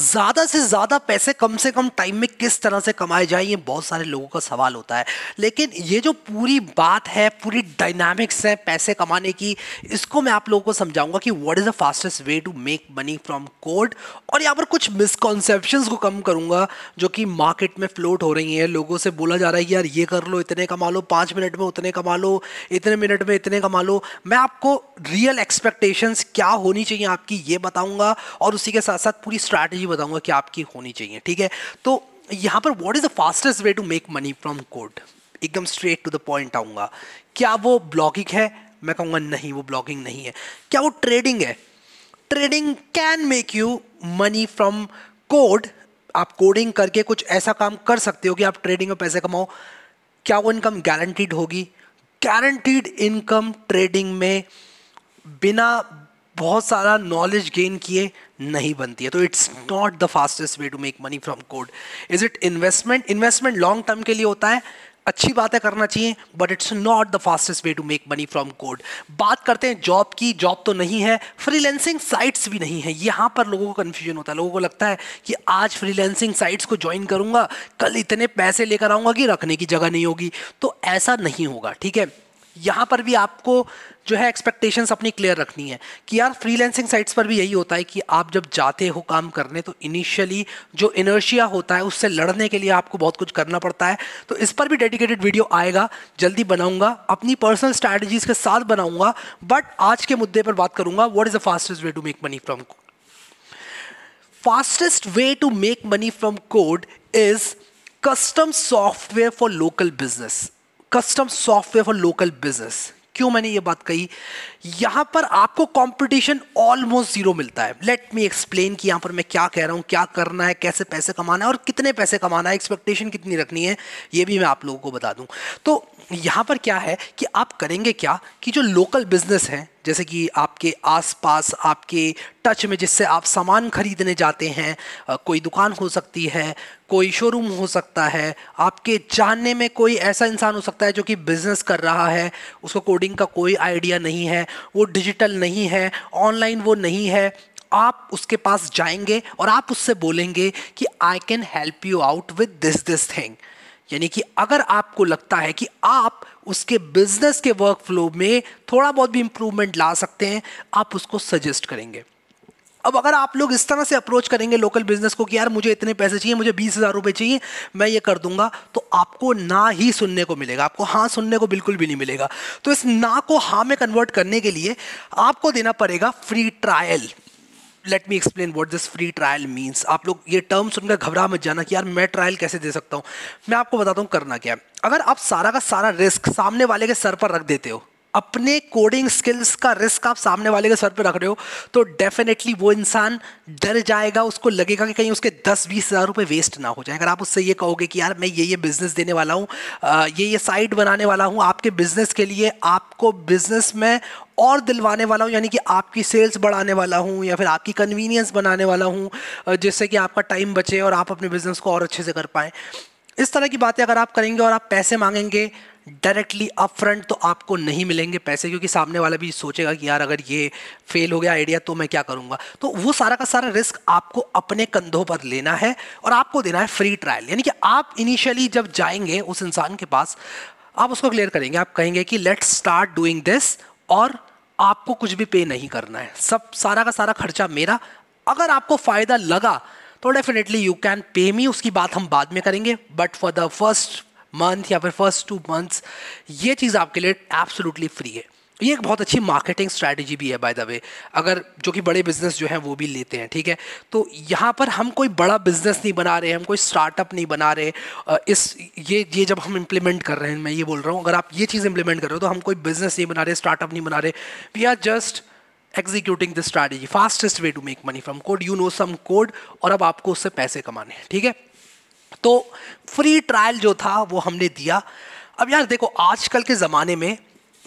ज़्यादा से ज़्यादा पैसे कम से कम टाइम में किस तरह से कमाए जाए ये बहुत सारे लोगों का सवाल होता है लेकिन ये जो पूरी बात है पूरी डायनामिक्स है पैसे कमाने की इसको मैं आप लोगों को समझाऊंगा कि what is the fastest way to make money from code और यहाँ पर कुछ मिसकॉन्सेप्शन को कम करूँगा जो कि मार्केट में फ्लोट हो रही हैं लोगों से बोला जा रहा है कि यार ये कर लो इतने कमा लो पाँच मिनट में उतने कमा लो इतने मिनट में इतने कमा लो मैं आपको रियल एक्सपेक्टेशंस क्या होनी चाहिए आपकी ये बताऊंगा और उसी के साथ साथ पूरी स्ट्रैटेजी बताऊंगा कि आपकी होनी चाहिए ठीक है तो यहाँ पर what is the fastest way to make money from code एकदम स्ट्रेट टू द पॉइंट आऊंगा क्या वो ब्लॉगिंग है मैं कहूँगा नहीं वो ब्लॉगिंग नहीं है क्या वो ट्रेडिंग है trading can make you money from code आप कोडिंग करके कुछ ऐसा काम कर सकते हो कि आप ट्रेडिंग में पैसे कमाओ क्या वो इनकम गारंटीड होगी गारंटीड इनकम ट्रेडिंग में बिना बहुत सारा नॉलेज गेन किए नहीं बनती है तो it's not the fastest way to make money from code is it investment investment long term के लिए होता है अच्छी बात है करना चाहिए but it's not the fastest way to make money from code बात करते हैं जॉब की जॉब तो नहीं है फ्रीलैंसिंग साइट्स भी नहीं है यहाँ पर लोगों को कन्फ्यूजन होता है लोगों को लगता है कि आज फ्रीलैंसिंग साइट्स को ज्वाइन करूँगा कल इतने पैसे लेकर आऊँगा कि रखने की जगह नहीं होगी तो ऐसा नहीं होगा ठीक है यहाँ पर भी आपको जो है एक्सपेक्टेशन अपनी क्लियर रखनी है कि यार फ्रीलैंसिंग साइट्स पर भी यही होता है कि आप जब जाते हो काम करने तो इनिशियली जो इनर्शिया होता है उससे लड़ने के लिए आपको बहुत कुछ करना पड़ता है तो इस पर भी डेडिकेटेड वीडियो आएगा जल्दी बनाऊंगा अपनी पर्सनल स्ट्रैटेजीज के साथ बनाऊंगा बट आज के मुद्दे पर बात करूंगा what is the fastest way to make money from fastest way to make money from code is custom software for local business custom software for local business क्यों मैंने ये बात कही यहां पर आपको कंपटीशन ऑलमोस्ट जीरो मिलता है लेट मी एक्सप्लेन कि यहां पर मैं क्या कह रहा हूं क्या करना है कैसे पैसे कमाना है और कितने पैसे कमाना है एक्सपेक्टेशन कितनी रखनी है ये भी मैं आप लोगों को बता दूं तो यहाँ पर क्या है कि आप करेंगे क्या कि जो लोकल बिजनेस हैं जैसे कि आपके आसपास आपके टच में जिससे आप सामान खरीदने जाते हैं कोई दुकान हो सकती है कोई शोरूम हो सकता है आपके जानने में कोई ऐसा इंसान हो सकता है जो कि बिज़नेस कर रहा है उसको कोडिंग का कोई आइडिया नहीं है वो डिजिटल नहीं है ऑनलाइन वो नहीं है आप उसके पास जाएंगे और आप उससे बोलेंगे कि I can help you out with this this thing यानी कि अगर आपको लगता है कि आप उसके बिजनेस के वर्क फ्लो में थोड़ा बहुत भी इम्प्रूवमेंट ला सकते हैं आप उसको सजेस्ट करेंगे अब अगर आप लोग इस तरह से अप्रोच करेंगे लोकल बिजनेस को कि यार मुझे इतने पैसे चाहिए मुझे बीस हज़ार रुपये चाहिए मैं ये कर दूंगा तो आपको ना ही सुनने को मिलेगा आपको हाँ सुनने को बिल्कुल भी नहीं मिलेगा तो इस ना को हाँ में कन्वर्ट करने के लिए आपको देना पड़ेगा free trial let me explain what this free trial means आप लोग ये टर्म सुनकर घबरा मत जाना कि यार मैं ट्रायल कैसे दे सकता हूँ मैं आपको बताता हूँ करना क्या है अगर आप सारा का सारा रिस्क सामने वाले के सर पर रख देते हो अपने कोडिंग स्किल्स का रिस्क आप सामने वाले के सर पे रख रहे हो तो डेफिनेटली वो इंसान डर जाएगा उसको लगेगा कि कहीं उसके दस बीस हज़ार रुपये वेस्ट ना हो जाए अगर आप उससे ये कहोगे कि यार मैं ये ये बिज़नेस देने वाला हूँ ये ये साइट बनाने वाला हूँ आपके बिज़नेस के लिए आपको बिज़नेस में और दिलवाने वाला हूँ यानी कि आपकी सेल्स बढ़ाने वाला हूँ या फिर आपकी कन्वीनियंस बनाने वाला हूँ जिससे कि आपका टाइम बचे और आप अपने बिज़नेस को और अच्छे से कर पाएँ इस तरह की बातें अगर आप करेंगे और आप पैसे मांगेंगे डायरेक्टली अप फ्रंट तो आपको नहीं मिलेंगे पैसे क्योंकि सामने वाला भी सोचेगा कि यार अगर ये फेल हो गया आइडिया तो मैं क्या करूंगा तो वो सारा का सारा रिस्क आपको अपने कंधों पर लेना है और आपको देना है फ्री ट्रायल यानी कि आप इनिशियली जब जाएंगे उस इंसान के पास आप उसको क्लियर करेंगे आप कहेंगे कि लेट्स स्टार्ट डूइंग दिस और आपको कुछ भी पे नहीं करना है सब सारा का सारा खर्चा मेरा अगर आपको फ़ायदा लगा तो डेफिनेटली यू कैन पे मी उसकी बात हम बाद में करेंगे but for the first month या फिर फर्स्ट टू मंथ्स ये चीज़ आपके लिए एब्सोलूटली फ्री है ये एक बहुत अच्छी मार्केटिंग स्ट्रैटेजी भी है बाय द वे अगर जो कि बड़े बिजनेस जो हैं वो भी लेते हैं ठीक है तो यहाँ पर हम कोई बड़ा बिजनेस नहीं बना रहे हम कोई स्टार्टअप नहीं बना रहे इस ये ये जब हम इम्प्लीमेंट कर रहे हैं मैं ये बोल रहा हूँ अगर आप ये चीज़ इम्प्लीमेंट कर रहे हो तो हम कोई बिजनेस नहीं बना रहे स्टार्टअप नहीं बना रहे we are just executing this strategy fastest way to make money from code you know some code और अब आपको उससे पैसे कमाने हैं ठीक है तो फ्री ट्रायल जो था वो हमने दिया अब यार देखो आजकल के ज़माने में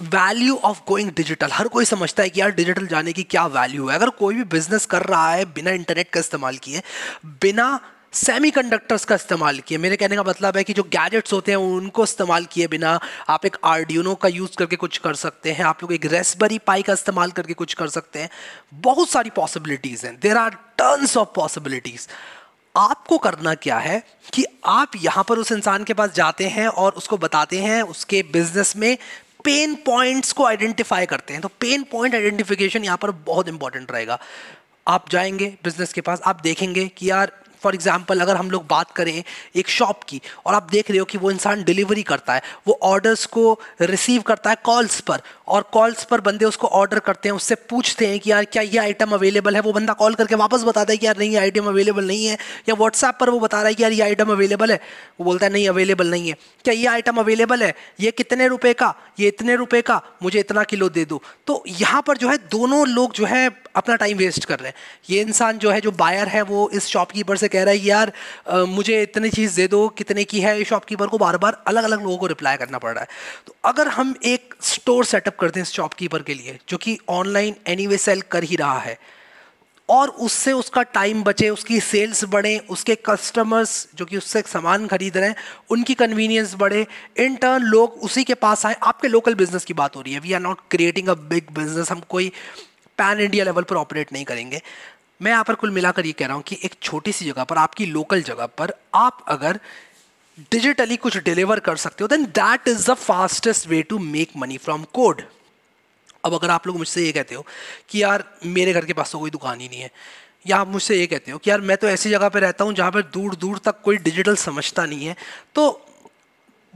वैल्यू ऑफ गोइंग डिजिटल हर कोई समझता है कि यार डिजिटल जाने की क्या वैल्यू है अगर कोई भी बिजनेस कर रहा है बिना इंटरनेट का इस्तेमाल किए बिना कंडक्टर्स का इस्तेमाल किए मेरे कहने का मतलब है कि जो गैजेट्स होते हैं उनको इस्तेमाल किए बिना आप एक आर्डियोनो का यूज़ करके कुछ कर सकते हैं आप लोग एक रेसबरी पाई का इस्तेमाल करके कुछ कर सकते हैं बहुत सारी पॉसिबिलिटीज़ हैं there are tons of possibilities आपको करना क्या है कि आप यहाँ पर उस इंसान के पास जाते हैं और उसको बताते हैं उसके बिजनेस में पेन पॉइंट्स को आइडेंटिफाई करते हैं तो पेन पॉइंट आइडेंटिफिकेशन यहाँ पर बहुत इंपॉर्टेंट रहेगा आप जाएंगे बिजनेस के पास आप देखेंगे कि यार फॉर एग्जाम्पल अगर हम लोग बात करें एक शॉप की और आप देख रहे हो कि वो इंसान डिलीवरी करता है वो ऑर्डर्स को रिसीव करता है कॉल्स पर और कॉल्स पर बंदे उसको ऑर्डर करते हैं उससे पूछते हैं कि यार क्या ये आइटम अवेलेबल है वो बंदा कॉल करके वापस बताता है कि यार नहीं आइटम अवेलेबल नहीं है या व्हाट्सएप पर वो बता रहा है कि यार ये आइटम अवेलेबल है वो बोलता है नहीं अवेलेबल नहीं है क्या ये आइटम अवेलेबल है ये कितने रुपये का ये इतने रुपये का मुझे इतना किलो दे दो तो यहाँ पर जो है दोनों लोग जो है अपना टाइम वेस्ट कर रहे हैं ये इंसान जो है जो बायर है वो इस शॉपकीपर से कह रहा है कि यार आ, मुझे इतनी चीज़ दे दो कितने की है शॉपकीपर को बार बार अलग अलग लोगों को रिप्लाई करना पड़ रहा है तो अगर हम एक स्टोर सेटअप करते हैं शॉपकीपर के लिए जो कि ऑनलाइन एनी सेल कर ही रहा है और उससे उसका टाइम बचे उसकी सेल्स बढ़े उसके कस्टमर्स जो कि उससे सामान खरीद रहे हैं उनकी कन्वीनियंस बढ़े इन टर्न लोग उसी के पास आए आपके लोकल बिजनेस की बात हो रही है we are not creating a big business हम कोई पैन इंडिया लेवल पर ऑपरेट नहीं करेंगे मैं यहाँ पर कुल मिलाकर ये कह रहा हूँ कि एक छोटी सी जगह पर आपकी लोकल जगह पर आप अगर डिजिटली कुछ डिलीवर कर सकते हो then that is the fastest way to make money from code अब अगर आप लोग मुझसे ये कहते हो कि यार मेरे घर के पास तो कोई दुकान ही नहीं है या आप मुझसे ये कहते हो कि यार मैं तो ऐसी जगह पर रहता हूँ जहाँ पर दूर दूर तक कोई डिजिटल समझता नहीं है तो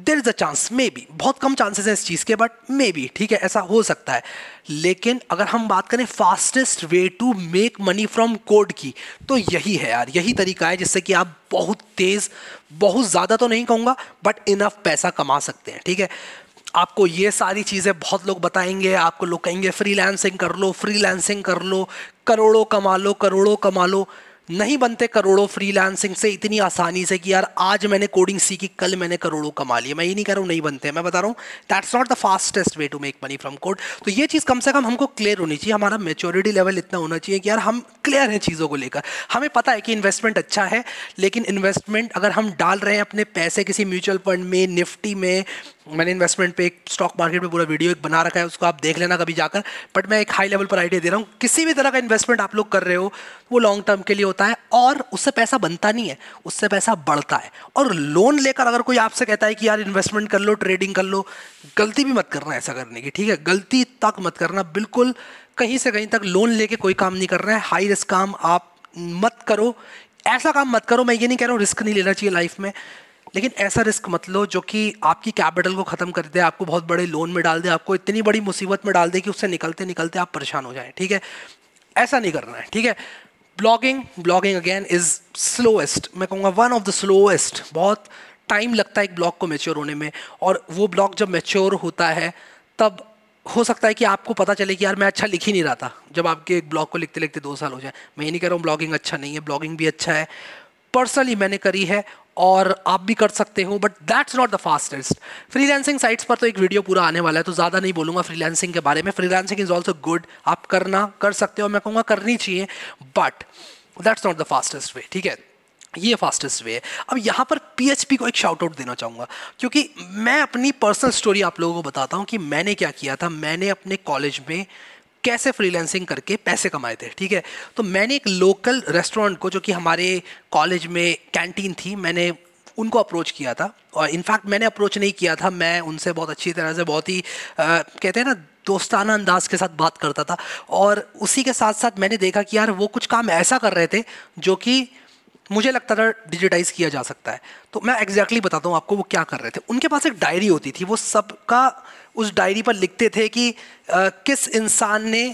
there is a chance maybe बहुत कम चांसेस हैं इस चीज़ के बट मे बी ठीक है ऐसा हो सकता है लेकिन अगर हम बात करें fastest way to make money from code की तो यही है यार यही तरीका है जिससे कि आप बहुत तेज़ बहुत ज़्यादा तो नहीं कहूँगा बट इनफ पैसा कमा सकते हैं ठीक है आपको ये सारी चीज़ें बहुत लोग बताएंगे आपको लोग कहेंगे फ्री कर लो फ्री कर लो करोड़ों कमा लो करोड़ों कमा लो नहीं बनते करोड़ों फ्रीलांसिंग से इतनी आसानी से कि यार आज मैंने कोडिंग सीखी कल मैंने करोड़ों कमा लिए मैं ये नहीं कह रहा हूँ नहीं बनते मैं बता रहा हूँ that's not the fastest way to make money from code तो ये चीज़ कम से कम हमको क्लियर होनी चाहिए हमारा मेच्योरिटी लेवल इतना होना चाहिए कि यार हम क्लियर हैं चीज़ों को लेकर हमें पता है कि इन्वेस्टमेंट अच्छा है लेकिन इन्वेस्टमेंट अगर हम डाल रहे हैं अपने पैसे किसी म्यूचुअल फंड में निफ्टी में मैंने इन्वेस्टमेंट पे एक स्टॉक मार्केट पे पूरा वीडियो एक बना रखा है उसको आप देख लेना कभी जाकर बट मैं एक हाई लेवल पर आइडिया दे रहा हूँ किसी भी तरह का इन्वेस्टमेंट आप लोग कर रहे हो वो लॉन्ग टर्म के लिए होता है और उससे पैसा बनता नहीं है उससे पैसा बढ़ता है और लोन लेकर अगर कोई आपसे कहता है कि यार इन्वेस्टमेंट कर लो ट्रेडिंग कर लो गलती भी मत करना ऐसा करने की ठीक है गलती तक मत करना बिल्कुल कहीं से कहीं तक लोन लेके कोई काम नहीं करना है हाई रिस्क काम आप मत करो ऐसा काम मत करो मैं ये नहीं कह रहा हूँ रिस्क नहीं लेना चाहिए लाइफ में लेकिन ऐसा रिस्क मत लो जो कि आपकी कैपिटल को ख़त्म कर दे आपको बहुत बड़े लोन में डाल दे आपको इतनी बड़ी मुसीबत में डाल दे कि उससे निकलते निकलते आप परेशान हो जाए ठीक है ऐसा नहीं करना है ठीक है blogging blogging again is slowest मैं कहूँगा वन ऑफ द स्लोएस्ट बहुत टाइम लगता है एक ब्लॉग को मेच्योर होने में और वो ब्लॉग जब मेच्योर होता है तब हो सकता है कि आपको पता चले कि यार मैं अच्छा लिख ही नहीं रहा था जब आपके एक ब्लॉग को लिखते लिखते दो साल हो जाए मैं ये नहीं कह रहा हूँ ब्लॉगिंग अच्छा नहीं है ब्लॉगिंग भी अच्छा है पर्सनली मैंने करी है और आप भी कर सकते हो but that's not the fastest freelancing sites पर तो एक वीडियो पूरा आने वाला है तो ज़्यादा नहीं बोलूँगा फ्रीलैंसिंग के बारे में फ्रीलैंसिंग इज़ ऑल्सो गुड आप करना कर सकते हो मैं कहूँगा करनी चाहिए but that's not the fastest way ठीक है ये फास्टेस्ट वे है अब यहाँ पर PHP को एक शाउट आउट देना चाहूँगा क्योंकि मैं अपनी पर्सनल स्टोरी आप लोगों को बताता हूँ कि मैंने क्या किया था मैंने अपने कॉलेज में कैसे फ्रीलैंसिंग करके पैसे कमाए थे ठीक है तो मैंने एक लोकल रेस्टोरेंट को जो कि हमारे कॉलेज में कैंटीन थी मैंने उनको अप्रोच किया था और इनफैक्ट मैंने अप्रोच नहीं किया था मैं उनसे बहुत अच्छी तरह से बहुत ही आ, कहते हैं ना दोस्ताना अंदाज के साथ बात करता था और उसी के साथ साथ मैंने देखा कि यार वो कुछ काम ऐसा कर रहे थे जो कि मुझे लगता था डिजिटाइज किया जा सकता है तो मैं एग्जैक्टली exactly बताता हूँ आपको वो क्या कर रहे थे उनके पास एक डायरी होती थी वो सबका उस डायरी पर लिखते थे कि आ, किस इंसान ने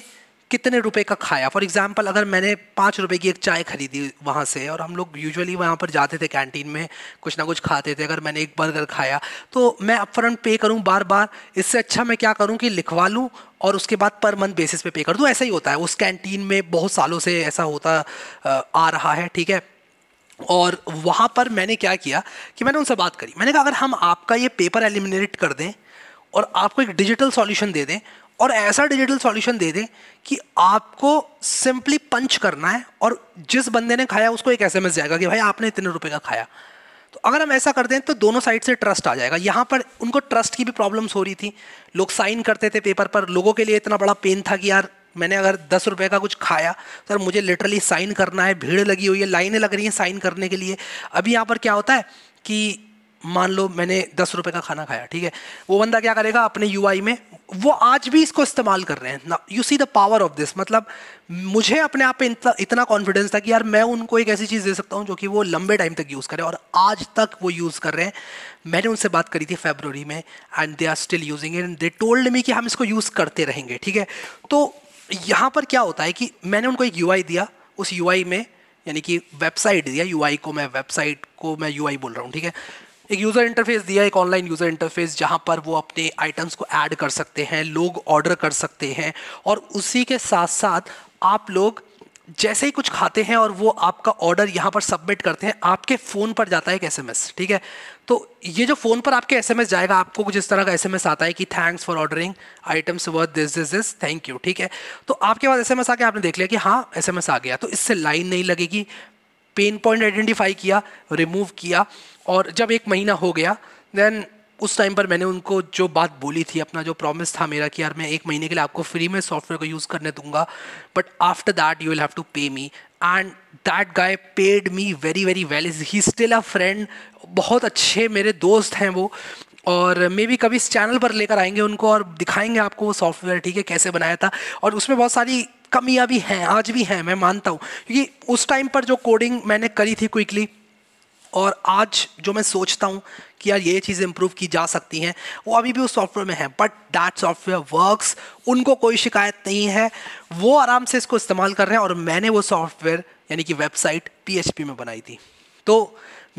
कितने रुपए का खाया फॉर एग्जाम्पल अगर मैंने पाँच रुपये की एक चाय खरीदी वहाँ से और हम लोग यूजुअली वहाँ पर जाते थे कैंटीन में कुछ ना कुछ खाते थे अगर मैंने एक बर्गर खाया तो मैं अपफ्रंट पे करूँ बार बार इससे अच्छा मैं क्या करूँ कि लिखवा लूँ और उसके बाद पर मंथ बेसिस पे पे कर दूँ तो ऐसा ही होता है उस कैंटीन में बहुत सालों से ऐसा होता आ रहा है ठीक है और वहाँ पर मैंने क्या किया कि मैंने उनसे बात करी मैंने कहा अगर हम आपका ये पेपर एलिमिनेट कर दें और आपको एक डिजिटल सॉल्यूशन दे दें और ऐसा डिजिटल सॉल्यूशन दे दें कि आपको सिंपली पंच करना है और जिस बंदे ने खाया उसको एक एसएमएस जाएगा कि भाई आपने इतने रुपए का खाया तो अगर हम ऐसा कर दें तो दोनों साइड से ट्रस्ट आ जाएगा यहाँ पर उनको ट्रस्ट की भी प्रॉब्लम्स हो रही थी लोग साइन करते थे पेपर पर लोगों के लिए इतना बड़ा पेन था कि यार मैंने अगर दस रुपये का कुछ खाया सर मुझे लिटरली साइन करना है भीड़ लगी हुई है लाइनें लग रही हैं साइन करने के लिए अभी यहाँ पर क्या होता है कि मान लो मैंने दस रुपये का खाना खाया ठीक है वो बंदा क्या करेगा अपने यू में वो आज भी इसको इस्तेमाल कर रहे हैं you see the power of this मतलब मुझे अपने आप पे इतना कॉन्फिडेंस था कि यार मैं उनको एक ऐसी चीज़ दे सकता हूँ जो कि वो लंबे टाइम तक यूज़ करें और आज तक वो यूज़ कर रहे हैं मैंने उनसे बात करी थी फेबररी में and they are still using it and they told me कि हम इसको यूज़ करते रहेंगे ठीक है तो यहाँ पर क्या होता है कि मैंने उनको एक यूआई दिया उस यूआई में यानी कि वेबसाइट दिया यूआई को मैं वेबसाइट को मैं यूआई बोल रहा हूँ ठीक है एक यूज़र इंटरफेस दिया एक ऑनलाइन यूज़र इंटरफेस जहाँ पर वो अपने आइटम्स को ऐड कर सकते हैं लोग ऑर्डर कर सकते हैं और उसी के साथ साथ आप लोग जैसे ही कुछ खाते हैं और वो आपका ऑर्डर यहाँ पर सबमिट करते हैं आपके फ़ोन पर जाता है एक एस ठीक है तो ये जो फ़ोन पर आपके एसएमएस जाएगा आपको कुछ इस तरह का एसएमएस आता है कि thanks for ordering items worth this this this thank you ठीक है तो आपके पास एसएमएस आके आपने देख लिया कि हाँ एसएमएस आ गया तो इससे लाइन नहीं लगेगी पेन पॉइंट आइडेंटिफाई किया रिमूव किया और जब एक महीना हो गया देन उस टाइम पर मैंने उनको जो बात बोली थी अपना जो प्रॉमिस था मेरा कि यार मैं एक महीने के लिए आपको फ्री में सॉफ्टवेयर को यूज़ करने दूंगा but after that you will have to pay me and that guy paid me very very well is he still a friend बहुत अच्छे मेरे दोस्त हैं वो और मे भी कभी इस चैनल पर लेकर आएंगे उनको और दिखाएंगे आपको वो सॉफ्टवेयर ठीक है कैसे बनाया था और उसमें बहुत सारी कमियाँ भी हैं आज भी हैं मैं मानता हूँ क्योंकि उस टाइम पर जो कोडिंग मैंने करी थी क्विकली और आज जो मैं सोचता हूँ कि यार ये चीज़ें इम्प्रूव की जा सकती हैं वो अभी भी उस सॉफ्टवेयर में है बट दैट सॉफ्टवेयर वर्क्स उनको कोई शिकायत नहीं है वो आराम से इसको इस्तेमाल कर रहे हैं और मैंने वो सॉफ्टवेयर यानी कि वेबसाइट पी में बनाई थी तो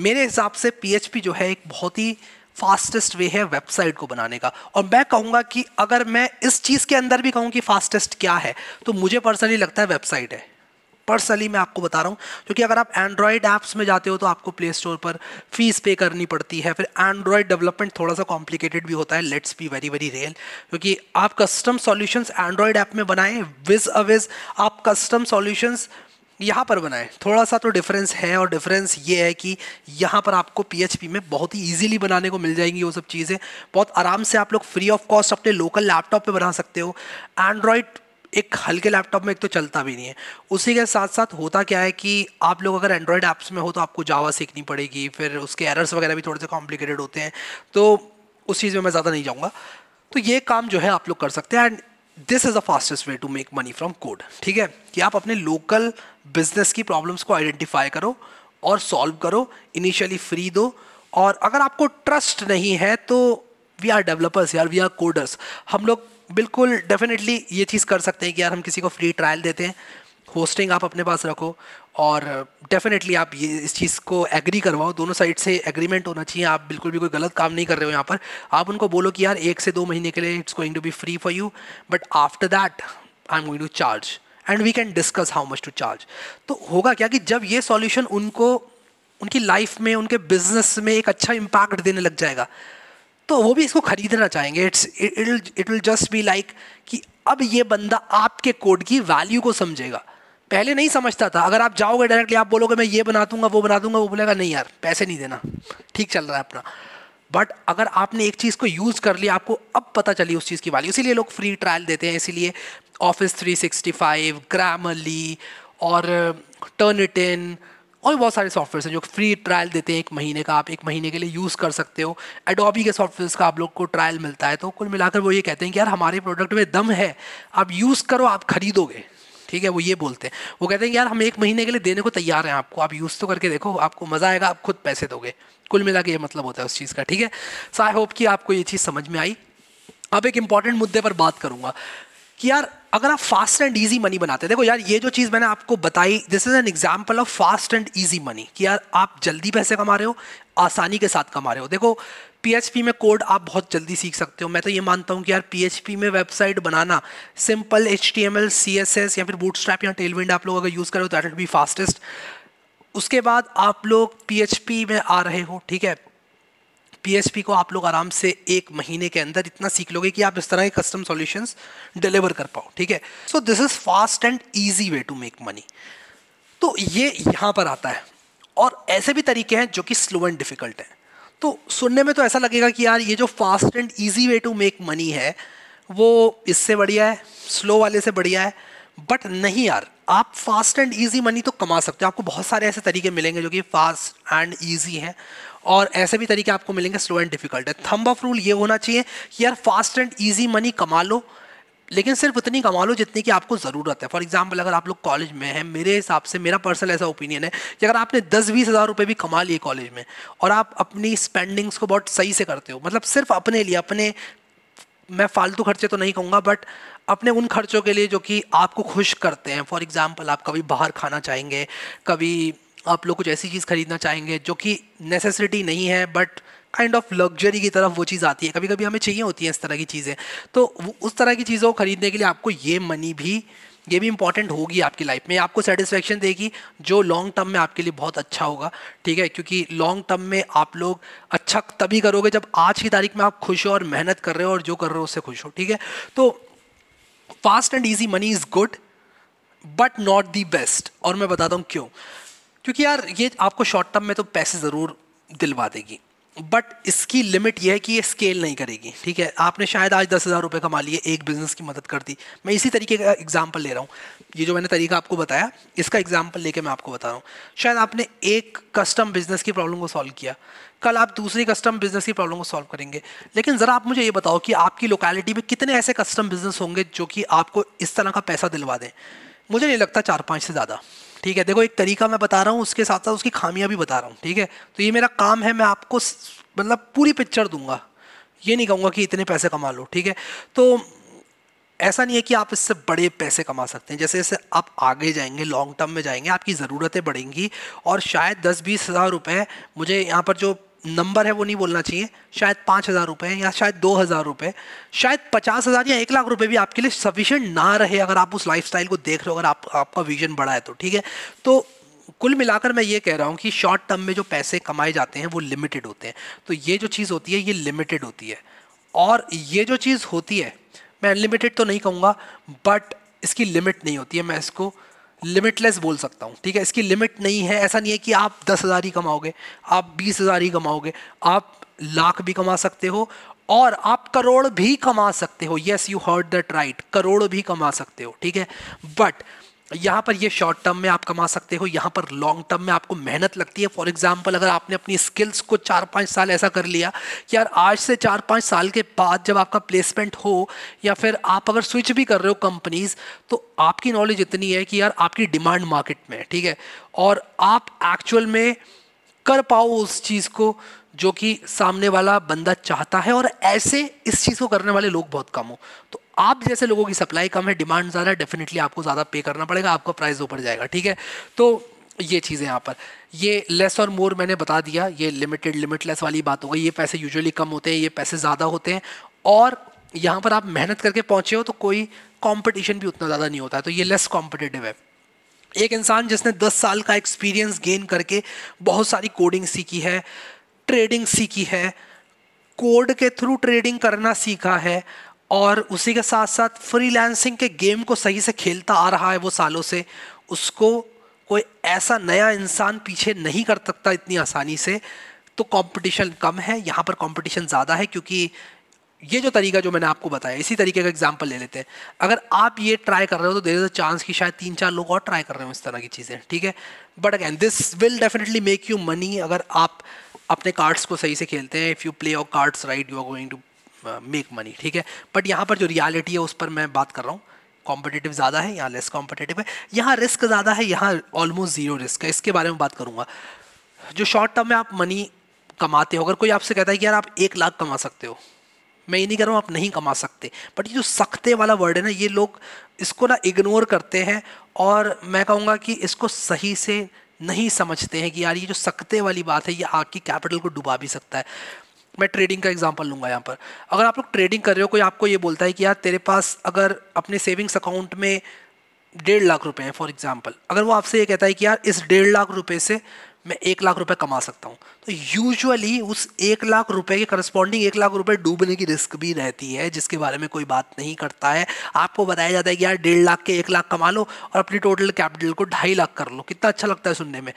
मेरे हिसाब से पी जो है एक बहुत ही फास्टेस्ट वे है वेबसाइट को बनाने का और मैं कहूँगा कि अगर मैं इस चीज़ के अंदर भी कहूँ कि फास्टेस्ट क्या है तो मुझे पर्सनली लगता है वेबसाइट है पर्सनली मैं आपको बता रहा हूँ क्योंकि अगर आप एंड्रॉयड ऐप्स में जाते हो तो आपको प्ले स्टोर पर फीस पे करनी पड़ती है फिर एंड्रॉयड डेवलपमेंट थोड़ा सा कॉम्प्लिकेटेड भी होता है let's be very very real क्योंकि आप कस्टम सॉल्यूशंस एंड्रॉयड ऐप में बनाएं विज अ विज आप कस्टम सॉल्यूशंस यहाँ पर बनाए थोड़ा सा तो डिफरेंस है और डिफरेंस ये है कि यहाँ पर आपको पीएचपी में बहुत ही इजीली बनाने को मिल जाएंगी वो सब चीज़ें बहुत आराम से आप लोग फ्री ऑफ कॉस्ट अपने लोकल लैपटॉप पे बना सकते हो एंड्रॉयड एक हल्के लैपटॉप में एक तो चलता भी नहीं है उसी के साथ साथ होता क्या है कि आप लोग अगर एंड्रॉयड ऐप्स में हो तो आपको जावा सीखनी पड़ेगी फिर उसके एरर्स वगैरह भी थोड़े से कॉम्प्लिकेटेड होते हैं तो उस चीज़ में मैं ज़्यादा नहीं जाऊँगा तो ये काम जो है आप लोग कर सकते हैं and this is the fastest way to make money from code ठीक है कि आप अपने लोकल बिजनेस की प्रॉब्लम्स को आइडेंटिफाई करो और सॉल्व करो इनिशियली फ्री दो और अगर आपको ट्रस्ट नहीं है तो वी आर डेवलपर्स यार वी आर कोडर्स हम लोग बिल्कुल डेफिनेटली ये चीज़ कर सकते हैं कि यार हम किसी को फ्री ट्रायल देते हैं होस्टिंग आप अपने पास रखो और डेफिनेटली आप ये इस चीज़ को एग्री करवाओ दोनों साइड से एग्रीमेंट होना चाहिए आप बिल्कुल भी कोई गलत काम नहीं कर रहे हो यहाँ पर आप उनको बोलो कि यार एक से दो महीने के लिए it's going to be free for you but after that I am going to charge and we can discuss how much to charge तो होगा क्या कि जब ये सॉल्यूशन उनको उनकी लाइफ में उनके बिजनेस में एक अच्छा इम्पैक्ट देने लग जाएगा तो वो भी इसको खरीदना चाहेंगे it's it will just be like कि अब ये बंदा आपके कोड की वैल्यू को समझेगा पहले नहीं समझता था अगर आप जाओगे डायरेक्टली आप बोलोगे मैं ये बना दूंगा वो बना दूंगा वो बोलेगा नहीं यार पैसे नहीं देना ठीक चल रहा है अपना बट अगर आपने एक चीज़ को यूज़ कर लिया आपको अब पता चली उस चीज़ की वैल्यू इसीलिए लोग फ्री ट्रायल देते हैं इसीलिए ऑफिस 365 ग्रामली और टर्न इट इन और बहुत सारे सॉफ्टवेयर हैं जो फ्री ट्रायल देते हैं एक महीने का आप एक महीने के लिए यूज़ कर सकते हो एडोबी के सॉफ्टवेयर का आप लोग को ट्रायल मिलता है तो कुल मिलाकर वो ये कहते हैं कि यार हमारे प्रोडक्ट में दम है आप यूज़ करो आप खरीदोगे ठीक है वो ये बोलते हैं वो कहते हैं कि यार हम एक महीने के लिए देने को तैयार हैं आपको आप यूज़ तो करके देखो आपको मज़ा आएगा आप खुद पैसे दोगे कुल मिला के ये मतलब होता है उस चीज़ का ठीक है सो आई होप कि आपको ये चीज़ समझ में आई अब एक इंपॉर्टेंट मुद्दे पर बात करूँगा कि यार अगर आप फास्ट एंड ईजी मनी बनाते हैं देखो यार ये जो चीज़ मैंने आपको बताई this is an example of fast and easy money कि यार आप जल्दी पैसे कमा रहे हो आसानी के साथ कमा रहे हो देखो पी में कोड आप बहुत जल्दी सीख सकते हो मैं तो ये मानता हूँ कि यार पी में वेबसाइट बनाना सिंपल एच टी एम एल सी एस एस या फिर बूट स्ट्रैप या टेलविंड आप लोग अगर यूज़ करो तो दैट विल बी फास्टेस्ट उसके बाद आप लोग पी में आ रहे हो ठीक है पीएसपी को आप लोग आराम से एक महीने के अंदर इतना सीख लोगे कि आप इस तरह के कस्टम सॉल्यूशंस डिलीवर कर पाओ ठीक है so this is fast and easy way to make money तो ये यहाँ पर आता है और ऐसे भी तरीके हैं जो कि स्लो एंड डिफ़िकल्ट हैं तो सुनने में तो ऐसा लगेगा कि यार ये जो fast and easy way to make money है वो इससे बढ़िया है स्लो वाले से बढ़िया है बट नहीं यार आप फास्ट एंड ईजी मनी तो कमा सकते हो आपको बहुत सारे ऐसे तरीके मिलेंगे जो कि फास्ट एंड ईजी हैं और ऐसे भी तरीके आपको मिलेंगे स्लो एंड डिफिकल्ट है थम्ब ऑफ रूल ये होना चाहिए कि यार फास्ट एंड ईजी मनी कमा लो लेकिन सिर्फ उतनी कमा लो जितनी की आपको ज़रूरत है फॉर एग्जाम्पल अगर आप लोग कॉलेज में हैं मेरे हिसाब से मेरा पर्सनल ऐसा ओपिनियन है कि अगर आपने दस बीस हज़ार रुपये भी कमा लिए कॉलेज में और आप अपनी स्पेंडिंग्स को बहुत सही से करते हो मतलब सिर्फ अपने लिए अपने मैं फालतू खर्चे तो नहीं कहूँगा बट अपने उन खर्चों के लिए जो कि आपको खुश करते हैं फॉर एग्ज़ाम्पल आप कभी बाहर खाना चाहेंगे कभी आप लोग कुछ ऐसी चीज़ खरीदना चाहेंगे जो कि नेसेसिटी नहीं है बट काइंड ऑफ लग्जरी की तरफ वो चीज़ आती है कभी कभी हमें चाहिए होती हैं इस तरह की चीज़ें तो उस तरह की चीज़ों को खरीदने के लिए आपको ये मनी भी ये भी इंपॉर्टेंट होगी आपकी लाइफ में आपको सेटिस्फेक्शन देगी जो लॉन्ग टर्म में आपके लिए बहुत अच्छा होगा ठीक है क्योंकि लॉन्ग टर्म में आप लोग अच्छा तभी करोगे जब आज की तारीख में आप खुश हो और मेहनत कर रहे हो और जो कर रहे हो उससे खुश हो ठीक है तो fast and easy money is good but not the best और मैं बताता हूँ क्यों क्योंकि यार ये आपको शॉर्ट टर्म में तो पैसे ज़रूर दिलवा देगी बट इसकी लिमिट यह है कि ये स्केल नहीं करेगी ठीक है आपने शायद आज दस हज़ार रुपये कमा लिए एक बिज़नेस की मदद कर दी मैं इसी तरीके का एग्जाम्पल ले रहा हूँ ये जो मैंने तरीका आपको बताया इसका एग्जाम्पल लेके मैं आपको बता रहा हूँ शायद आपने एक कस्टम बिज़नेस की प्रॉब्लम को सॉल्व किया कल आप दूसरी कस्टम बिज़नेस की प्रॉब्लम को सॉल्व करेंगे लेकिन ज़रा आप मुझे ये बताओ कि आपकी लोकेलिटी में कितने ऐसे कस्टम बिज़नेस होंगे जो कि आपको इस तरह का पैसा दिलवा दें मुझे नहीं लगता चार पाँच से ज़्यादा ठीक है देखो एक तरीका मैं बता रहा हूँ उसके साथ साथ उसकी खामियाँ भी बता रहा हूँ ठीक है तो ये मेरा काम है मैं आपको मतलब पूरी पिक्चर दूंगा ये नहीं कहूँगा कि इतने पैसे कमा लो ठीक है तो ऐसा नहीं है कि आप इससे बड़े पैसे कमा सकते हैं जैसे जैसे आप आगे जाएंगे लॉन्ग टर्म में जाएंगे आपकी ज़रूरतें बढ़ेंगी और शायद दस बीस हज़ार रुपये मुझे यहाँ पर जो नंबर है वो नहीं बोलना चाहिए शायद पाँच हज़ार रुपये या शायद दो हज़ार रुपये शायद पचास हज़ार या एक लाख रुपये भी आपके लिए सफिशेंट ना रहे अगर आप उस लाइफ को देख रहे हो अगर आप आपका विजन बड़ा है तो ठीक है तो कुल मिलाकर मैं ये कह रहा हूँ कि शॉर्ट टर्म में जो पैसे कमाए जाते हैं वो लिमिटेड होते हैं तो ये जो चीज़ होती है ये लिमिटेड होती है और ये जो चीज़ होती है मैं अनलिमिटेड तो नहीं कहूँगा बट इसकी लिमिट नहीं होती है मैं इसको लिमिटलेस बोल सकता हूँ ठीक है इसकी लिमिट नहीं है ऐसा नहीं है कि आप दस हज़ार ही कमाओगे आप बीस हज़ार ही कमाओगे आप लाख भी कमा सकते हो और आप करोड़ भी कमा सकते हो yes you heard that right crore भी कमा सकते हो ठीक है बट यहाँ पर ये शॉर्ट टर्म में आप कमा सकते हो यहाँ पर लॉन्ग टर्म में आपको मेहनत लगती है फॉर एग्जाम्पल अगर आपने अपनी स्किल्स को चार पाँच साल ऐसा कर लिया कि यार आज से चार पाँच साल के बाद जब आपका प्लेसमेंट हो या फिर आप अगर स्विच भी कर रहे हो कंपनीज तो आपकी नॉलेज इतनी है कि यार आपकी डिमांड मार्केट में है ठीक है और आप एक्चुअल में कर पाओ उस चीज़ को जो कि सामने वाला बंदा चाहता है और ऐसे इस चीज़ को करने वाले लोग बहुत कम हो तो आप जैसे लोगों की सप्लाई कम है डिमांड ज़्यादा है डेफिनेटली आपको ज़्यादा पे करना पड़ेगा आपका प्राइस ऊपर जाएगा ठीक है तो ये चीज़ें यहाँ पर ये लेस और मोर मैंने बता दिया ये लिमिटेड लिमिटलेस वाली बात हो गई ये पैसे यूजुअली कम होते हैं ये पैसे ज़्यादा होते हैं और यहाँ पर आप मेहनत करके पहुँचे हो तो कोई कॉम्पिटिशन भी उतना ज़्यादा नहीं होता है तो ये लेस कॉम्पिटेटिव है एक इंसान जिसने 10 साल का एक्सपीरियंस गेन करके बहुत सारी कोडिंग सीखी है ट्रेडिंग सीखी है कोड के थ्रू ट्रेडिंग करना सीखा है और उसी के साथ साथ फ्रीलांसिंग के गेम को सही से खेलता आ रहा है वो सालों से उसको कोई ऐसा नया इंसान पीछे नहीं कर सकता इतनी आसानी से तो कंपटीशन कम है यहाँ पर कंपटीशन ज़्यादा है क्योंकि ये जो तरीका जो मैंने आपको बताया इसी तरीके का एग्जाम्पल ले लेते हैं अगर आप ये ट्राई कर रहे हो तो देर इज अ चांस कि शायद तीन चार लोग और ट्राई कर रहे हो इस तरह की चीज़ें ठीक है but again this will definitely make you money अगर आप अपने कार्ड्स को सही से खेलते हैं if you play your cards right you are going to make uh, money ठीक है बट यहाँ पर जो रियलिटी है उस पर मैं बात कर रहा हूँ कॉम्पिटेटिव ज़्यादा है यहाँ लेस कॉम्पिटेटिव है यहाँ रिस्क ज़्यादा है यहाँ ऑलमोस्ट ज़ीरो रिस्क है इसके बारे में बात करूँगा जो शॉर्ट टर्म में आप मनी कमाते हो अगर कोई आपसे कहता है कि यार आप एक लाख कमा सकते हो मैं ये नहीं कह रहा हूँ आप नहीं कमा सकते बट ये जो सख्ते वाला वर्ड है ना ये लोग इसको ना इग्नोर करते हैं और मैं कहूँगा कि इसको सही से नहीं समझते हैं कि यार ये जो सख्ते वाली बात है ये आपकी कैपिटल को डुबा भी सकता है मैं ट्रेडिंग का एग्जांपल लूँगा यहाँ पर अगर आप लोग ट्रेडिंग कर रहे हो कोई आपको ये बोलता है कि यार तेरे पास अगर अपने सेविंग्स अकाउंट में डेढ़ लाख रुपए हैं फॉर एग्जांपल अगर वो आपसे ये कहता है कि यार इस डेढ़ लाख रुपए से मैं एक लाख रुपए कमा सकता हूँ तो यूजुअली उस एक लाख रुपए के करस्पॉन्डिंग एक लाख रुपए डूबने की रिस्क भी रहती है जिसके बारे में कोई बात नहीं करता है आपको बताया जाता है कि यार डेढ़ लाख के एक लाख कमा लो और अपनी टोटल कैपिटल को ढाई लाख कर लो कितना अच्छा लगता है सुनने में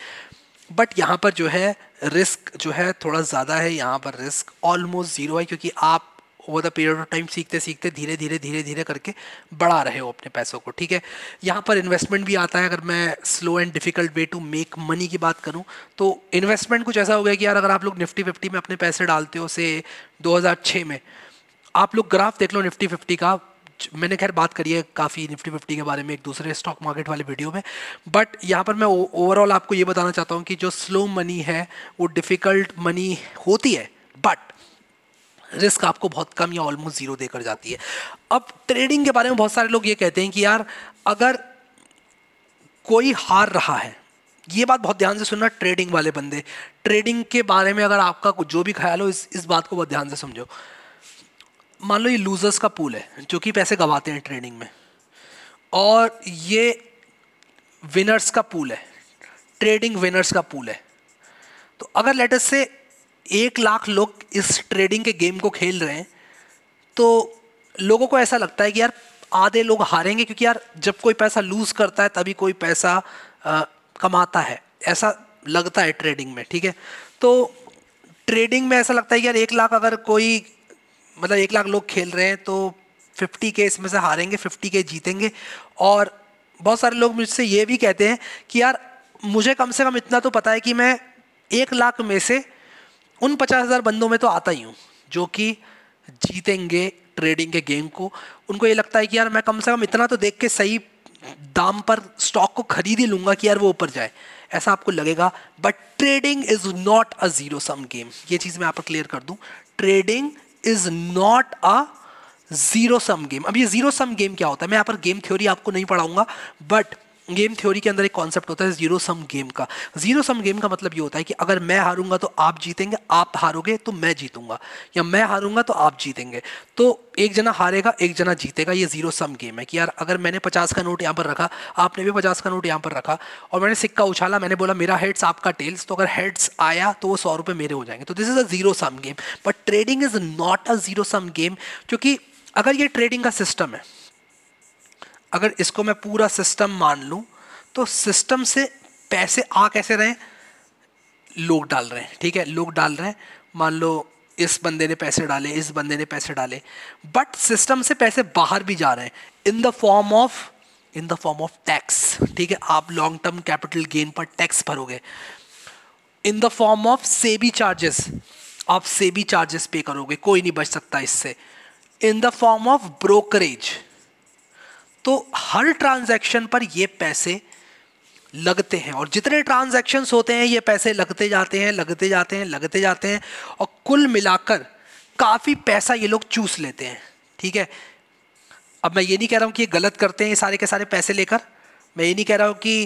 बट यहाँ पर जो है रिस्क जो है थोड़ा ज़्यादा है यहाँ पर रिस्क ऑलमोस्ट ज़ीरो है क्योंकि आप over the period of time सीखते सीखते धीरे धीरे धीरे धीरे करके बढ़ा रहे हो अपने पैसों को ठीक है यहाँ पर इन्वेस्टमेंट भी आता है अगर मैं slow and difficult way to make money की बात करूँ तो इन्वेस्टमेंट कुछ ऐसा हो गया कि यार अगर आप लोग निफ्टी फिफ्टी में अपने पैसे डालते हो से दो में आप लोग ग्राफ देख लो निफ्टी फिफ्टी का मैंने खैर बात करी है काफ़ी निफ्टी फिफ्टी के बारे में एक दूसरे स्टॉक मार्केट वाले वीडियो में बट यहाँ पर मैं ओवरऑल आपको ये बताना चाहता हूँ कि जो स्लो मनी है वो डिफ़िकल्ट मनी होती है बट रिस्क आपको बहुत कम या ऑलमोस्ट ज़ीरो देकर जाती है अब ट्रेडिंग के बारे में बहुत सारे लोग ये कहते हैं कि यार अगर कोई हार रहा है ये बात बहुत ध्यान से सुनना ट्रेडिंग वाले बंदे ट्रेडिंग के बारे में अगर आपका जो भी ख्याल हो इस इस बात को बहुत ध्यान से समझो मान लो ये लूजर्स का पूल है जो कि पैसे गंवाते हैं ट्रेडिंग में और ये विनर्स का पूल है ट्रेडिंग विनर्स का पूल है तो अगर लेटस से एक लाख लोग इस ट्रेडिंग के गेम को खेल रहे हैं तो लोगों को ऐसा लगता है कि यार आधे लोग हारेंगे क्योंकि यार जब कोई पैसा लूज़ करता है तभी कोई पैसा आ, कमाता है ऐसा लगता है ट्रेडिंग में ठीक है तो ट्रेडिंग में ऐसा लगता है कि यार एक लाख अगर कोई मतलब एक लाख लोग खेल रहे हैं तो फिफ्टी के इसमें से हारेंगे फिफ्टी के जीतेंगे और बहुत सारे लोग मुझसे ये भी कहते हैं कि यार मुझे कम से कम इतना तो पता है कि मैं एक लाख में से उन पचास हज़ार बंदों में तो आता ही हूँ जो कि जीतेंगे ट्रेडिंग के गेम को उनको ये लगता है कि यार मैं कम से कम इतना तो देख के सही दाम पर स्टॉक को खरीद ही लूँगा कि यार वो ऊपर जाए ऐसा आपको लगेगा but trading is not a zero sum game ये चीज़ मैं आप क्लियर कर दूँ trading is not a zero sum game अब ये जीरो सम गेम क्या होता है मैं यहाँ पर गेम थ्योरी आपको नहीं पढ़ाऊंगा बट गेम थ्योरी के अंदर एक कॉन्सेप्ट होता है जीरो सम गेम का जीरो सम गेम का मतलब ये होता है कि अगर मैं हारूंगा तो आप जीतेंगे आप हारोगे तो मैं जीतूंगा या मैं हारूंगा तो आप जीतेंगे तो एक जना हारेगा एक जना जीतेगा ये जीरो सम गेम है कि यार अगर मैंने पचास का नोट यहाँ पर रखा आपने भी पचास का नोट यहाँ पर रखा और मैंने सिक्का उछाला मैंने बोला मेरा हेड्स आपका टेल्स तो अगर हेड्स आया तो वो सौ रुपये मेरे हो जाएंगे तो this is a zero sum game but trading is not a zero sum game क्योंकि अगर ये ट्रेडिंग का सिस्टम है अगर इसको मैं पूरा सिस्टम मान लूँ तो सिस्टम से पैसे आ कैसे रहे लोग डाल रहे हैं ठीक है लोग डाल रहे हैं मान लो इस बंदे ने पैसे डाले इस बंदे ने पैसे डाले बट सिस्टम से पैसे बाहर भी जा रहे हैं in the form of in the form of tax ठीक है आप लॉन्ग टर्म कैपिटल गेन पर टैक्स भरोगे in the form of SEBI charges आप सेबी चार्जेस पे करोगे कोई नहीं बच सकता इससे in the form of brokerage तो हर ट्रांजैक्शन पर ये पैसे लगते हैं और जितने ट्रांजैक्शंस होते हैं ये पैसे लगते जाते हैं लगते जाते हैं लगते जाते हैं और कुल मिलाकर काफ़ी पैसा ये लोग चूस लेते हैं ठीक है अब मैं ये नहीं कह रहा हूँ कि ये गलत करते हैं ये सारे के सारे पैसे लेकर मैं ये नहीं कह रहा हूँ कि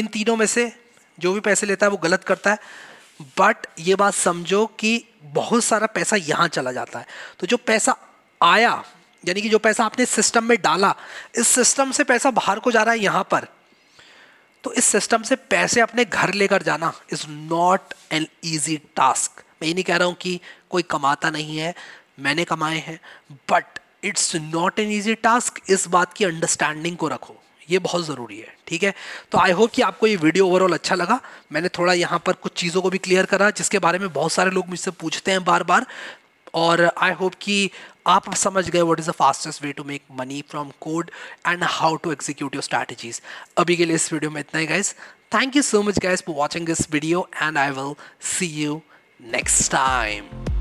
इन तीनों में से जो भी पैसे लेता है वो गलत करता है बट ये बात समझो कि बहुत सारा पैसा यहाँ चला जाता है तो जो पैसा आया यानी कि जो पैसा आपने सिस्टम में डाला इस सिस्टम से पैसा बाहर को जा रहा है यहां पर तो इस सिस्टम से पैसे अपने घर लेकर जाना is not an easy task मैं ये नहीं कह रहा हूं कि कोई कमाता नहीं है मैंने कमाए हैं but it's not an easy task इस बात की अंडरस्टैंडिंग को रखो ये बहुत ज़रूरी है ठीक है तो आई होप कि आपको ये वीडियो ओवरऑल अच्छा लगा मैंने थोड़ा यहाँ पर कुछ चीज़ों को भी क्लियर करा जिसके बारे में बहुत सारे लोग मुझसे पूछते हैं बार बार और आई होप कि आप समझ गए what is the fastest way to make money from code and how to execute your strategies अभी के लिए इस वीडियो में इतना ही guys thank you so much guys for watching this video and I will see you next time